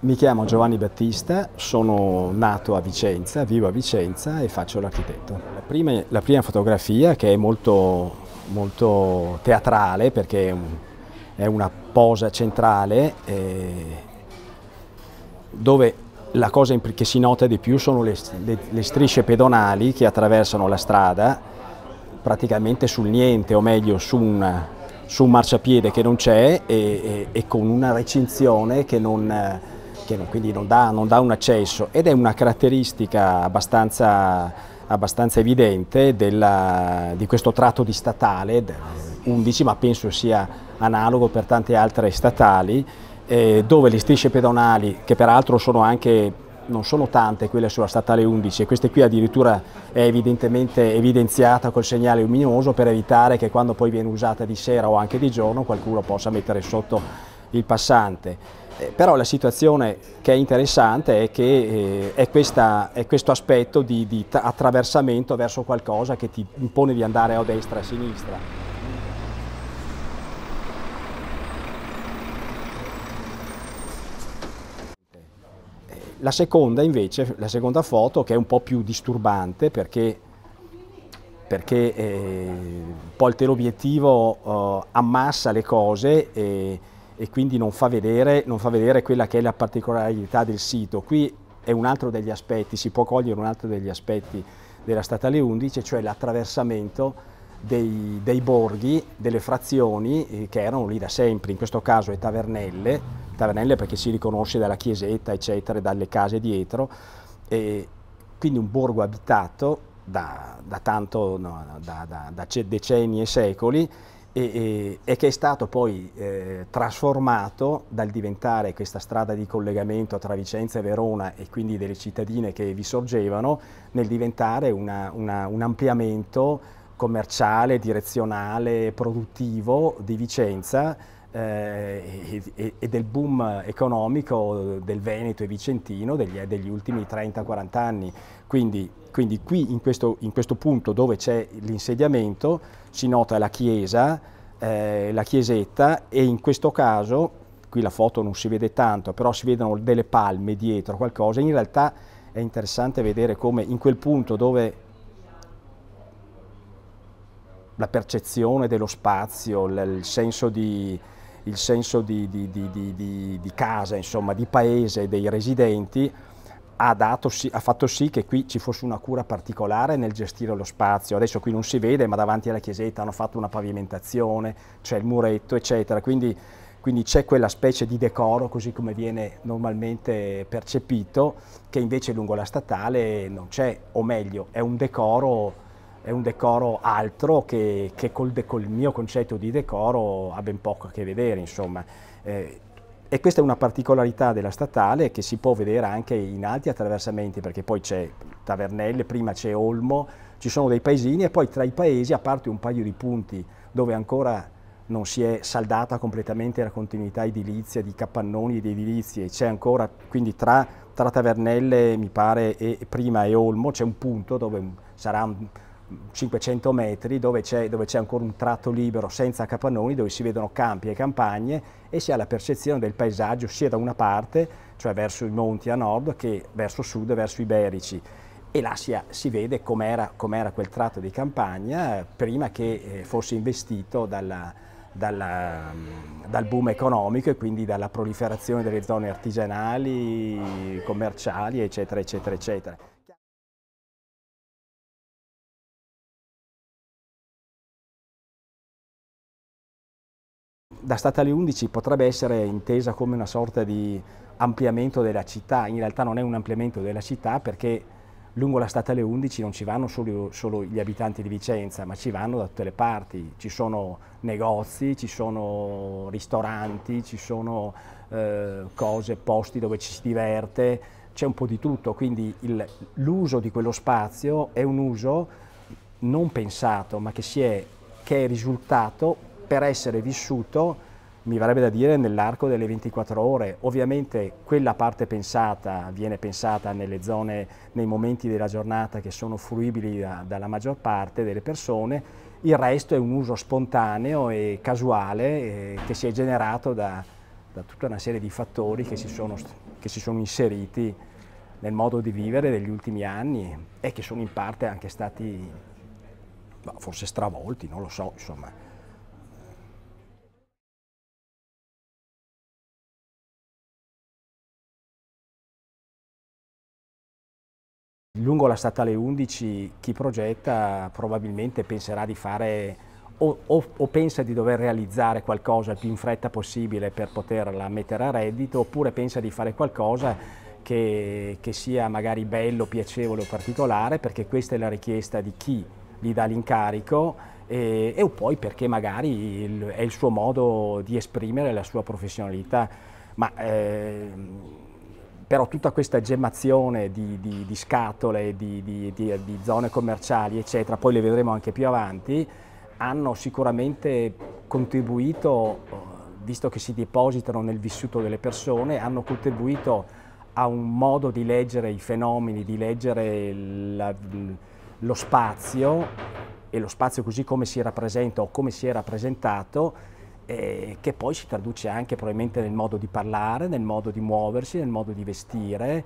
Mi chiamo Giovanni Battista, sono nato a Vicenza, vivo a Vicenza e faccio l'architetto. La, la prima, fotografia che è molto, molto teatrale perché è una posa centrale eh, dove la cosa che si nota di più sono le, le, le strisce pedonali che attraversano la strada praticamente sul niente o meglio su una, su un marciapiede che non c'è e, e, e, con una recinzione che non, che non, quindi non dà, non dà, un accesso ed è una caratteristica abbastanza, abbastanza evidente della, di questo tratto di statale 11 ma penso sia analogo per tante altre statali eh, dove le strisce pedonali che peraltro sono anche non sono tante quelle sulla statale 11 e questa qui addirittura è evidentemente evidenziata col segnale luminoso per evitare che quando poi viene usata di sera o anche di giorno qualcuno possa mettere sotto il passante. Eh, però la situazione che è interessante è che eh, è, questa, è, questo aspetto di, di attraversamento verso qualcosa che ti impone di andare a destra, e a sinistra. Eh, la seconda invece, la seconda foto che è un po' più disturbante perché, perché eh, poi il teleobiettivo eh, ammassa le cose e, e quindi non fa, vedere, non fa vedere quella che è la particolarità del sito. Qui è un altro degli aspetti, si può cogliere un altro degli aspetti della statale 11, cioè l'attraversamento dei, dei, borghi, delle frazioni eh, che erano lì da sempre, in questo caso è Tavernelle, Tavernelle perché si riconosce dalla chiesetta, eccetera, dalle case dietro, quindi un borgo abitato da, da, tanto, no, da, da decenni e secoli e, e, che è stato poi eh, trasformato dal diventare questa strada di collegamento tra Vicenza e Verona e quindi delle cittadine che vi sorgevano nel diventare una, una, un ampliamento commerciale, direzionale, produttivo di Vicenza eh, e, e, del boom economico del Veneto e Vicentino degli, eh, degli ultimi 30-40 anni. Quindi, quindi qui in questo, in questo, punto dove c'è l'insediamento si nota la chiesa, eh, la chiesetta e in questo caso, qui la foto non si vede tanto, però si vedono delle palme dietro, qualcosa. In realtà è interessante vedere come in quel punto dove la percezione dello spazio, il senso di, il senso di, di, di, di casa, insomma, di paese dei residenti, ha, dato, ha, fatto sì che qui ci fosse una cura particolare nel gestire lo spazio. Adesso qui non si vede, ma davanti alla chiesetta hanno fatto una pavimentazione, c'è il muretto, eccetera. Quindi, quindi c'è quella specie di decoro, così come viene normalmente percepito, che invece lungo la statale non c'è, o meglio, è un decoro è un decoro altro che, che col, col, mio concetto di decoro ha ben poco a che vedere, insomma. Eh, e questa è una particolarità della statale che si può vedere anche in altri attraversamenti, perché poi c'è Tavernelle, prima c'è Olmo, ci sono dei paesini e poi tra i paesi, a parte un paio di punti dove ancora non si è saldata completamente la continuità edilizia di capannoni ed edilizie, c'è ancora, quindi tra, tra Tavernelle, mi pare, e prima e Olmo c'è un punto dove sarà 500 metri dove c'è, ancora un tratto libero senza capannoni, dove si vedono campi e campagne e si ha la percezione del paesaggio sia da una parte, cioè verso i monti a nord, che verso sud, verso i berici. E là si, ha, si vede com'era, com quel tratto di campagna prima che eh, fosse investito dalla, dalla, dal boom economico e quindi dalla proliferazione delle zone artigianali, commerciali, eccetera, eccetera, eccetera. da alle 11 potrebbe essere intesa come una sorta di ampliamento della città, in realtà non è un ampliamento della città perché lungo la stata alle 11 non ci vanno solo, solo, gli abitanti di Vicenza, ma ci vanno da tutte le parti, ci sono negozi, ci sono ristoranti, ci sono eh, cose, posti dove ci si diverte, c'è un po' di tutto, quindi l'uso di quello spazio è un uso non pensato, ma che, è, che è risultato per essere vissuto, mi verrebbe da dire, nell'arco delle 24 ore. Ovviamente quella parte pensata viene pensata nelle zone, nei momenti della giornata che sono fruibili da, dalla maggior parte delle persone, il resto è un uso spontaneo e casuale eh, che si è generato da, da, tutta una serie di fattori che si sono, che si sono inseriti nel modo di vivere degli ultimi anni e che sono in parte anche stati boh, forse stravolti, non lo so, insomma. Lungo la statale 11 chi progetta probabilmente penserà di fare o, o, o, pensa di dover realizzare qualcosa il più in fretta possibile per poterla mettere a reddito oppure pensa di fare qualcosa che, che sia magari bello, piacevole o particolare perché questa è la richiesta di chi gli dà l'incarico e, e, poi perché magari il, è il suo modo di esprimere la sua professionalità. Ma, eh, però tutta questa gemmazione di, di, di scatole, di, di, zone commerciali, eccetera, poi le vedremo anche più avanti, hanno sicuramente contribuito, eh, visto che si depositano nel vissuto delle persone, hanno contribuito a un modo di leggere i fenomeni, di leggere la, lo spazio e lo spazio così come si rappresenta o come si è rappresentato, eh, che poi si traduce anche probabilmente nel modo di parlare, nel modo di muoversi, nel modo di vestire,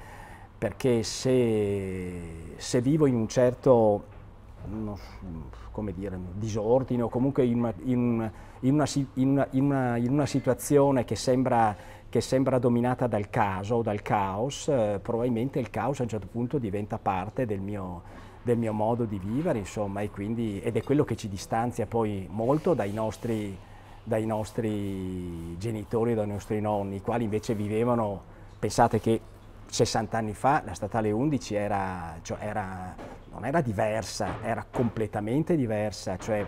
perché se, se vivo in un certo uno, come dire, disordine o comunque in una, in, in, una, in, una, in una, situazione che sembra, che sembra dominata dal caso o dal caos, eh, probabilmente il caos a un certo punto diventa parte del mio, del mio modo di vivere, insomma, quindi, ed è quello che ci distanzia poi molto dai nostri dai nostri genitori, dai nostri nonni, i quali invece vivevano, pensate che 60 anni fa la statale 11 era, cioè era, non era diversa, era completamente diversa, cioè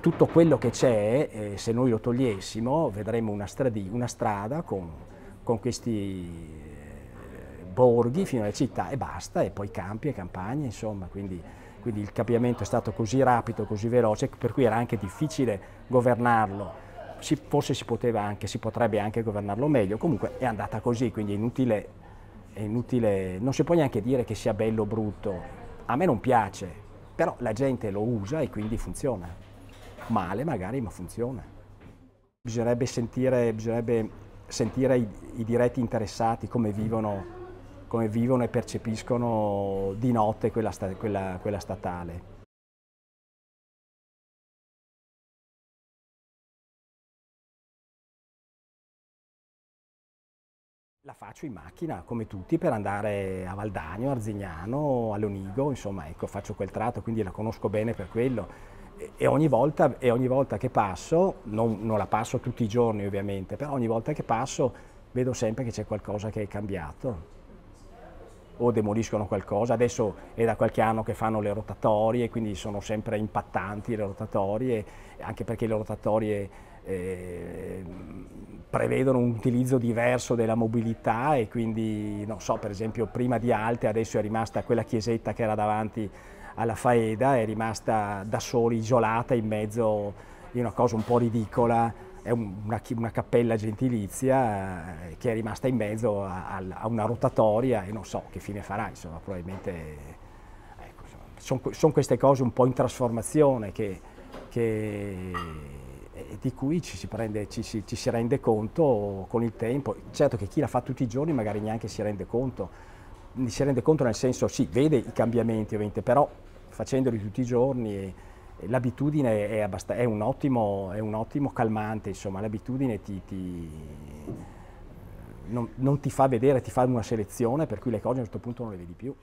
tutto quello che c'è, eh, se noi lo togliessimo, vedremmo una, stradi, una strada con, con questi eh, borghi fino alle città e basta, e poi campi e campagne, insomma, quindi quindi il cambiamento è stato così rapido, così veloce, per cui era anche difficile governarlo. Si, forse si, poteva anche, si potrebbe anche governarlo meglio, comunque è andata così, quindi è inutile, è inutile, non si può neanche dire che sia bello o brutto. A me non piace, però la gente lo usa e quindi funziona. Male magari, ma funziona. Bisognerebbe sentire, bisognerebbe sentire i, i diretti interessati come vivono come vivono e percepiscono di notte quella, quella, quella statale. La faccio in macchina, come tutti, per andare a Valdagno, Arzignano, a Lonigo, insomma, ecco, faccio quel tratto, quindi la conosco bene per quello. E ogni volta, e ogni volta che passo, non, non, la passo tutti i giorni ovviamente, però ogni volta che passo vedo sempre che c'è qualcosa che è cambiato o demoliscono qualcosa, adesso è da qualche anno che fanno le rotatorie, quindi sono sempre impattanti le rotatorie, anche perché le rotatorie eh, prevedono un utilizzo diverso della mobilità e quindi, non so, per esempio prima di Alte adesso è rimasta quella chiesetta che era davanti alla Faeda, è rimasta da sola, isolata in mezzo a una cosa un po' ridicola, è una, una, cappella gentilizia eh, che è rimasta in mezzo a, a, una rotatoria e non so che fine farà, insomma, probabilmente ecco, sono son queste cose un po' in trasformazione che, che, di cui ci si, prende, ci, si, ci si, rende conto con il tempo. Certo che chi la fa tutti i giorni magari neanche si rende conto, si rende conto nel senso sì, vede i cambiamenti ovviamente, però facendoli tutti i giorni l'abitudine è, è, un ottimo calmante, insomma, l'abitudine ti, ti non, non ti fa vedere, ti fa una selezione per cui le cose a un certo punto non le vedi più.